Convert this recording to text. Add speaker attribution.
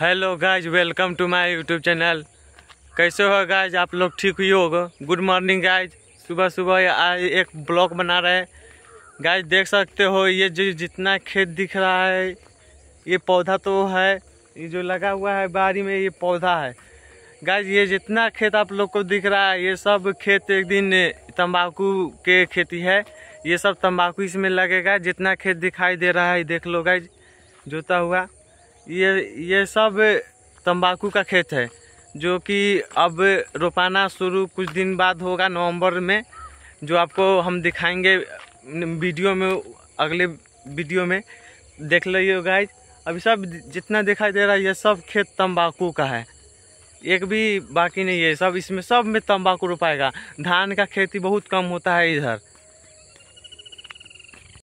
Speaker 1: hello guys welcome to my YouTube channel कैसे हो guys आप लोग ठीक हुई होगा गुड मॉर्निंग गाइज सुबह सुबह आज एक ब्लॉग बना रहे हैं गाइज देख सकते हो ये जो जितना खेत दिख रहा है ये पौधा तो है ये जो लगा हुआ है बारी में ये पौधा है गाइज ये जितना खेत आप लोग को दिख रहा है ये सब खेत एक दिन तम्बाकू के खेती है ये सब तम्बाकू इसमें लगेगा जितना खेत दिखाई दे रहा है देख लो गाइज जोता हुआ ये ये सब तंबाकू का खेत है जो कि अब रोपाना शुरू कुछ दिन बाद होगा नवंबर में जो आपको हम दिखाएंगे वीडियो में अगले वीडियो में देख लीजिए गाइज अभी सब जितना दिखाई दे रहा है ये सब खेत तंबाकू का है एक भी बाकी नहीं है सब इसमें सब में तंबाकू रोपाएगा धान का खेती बहुत कम होता है इधर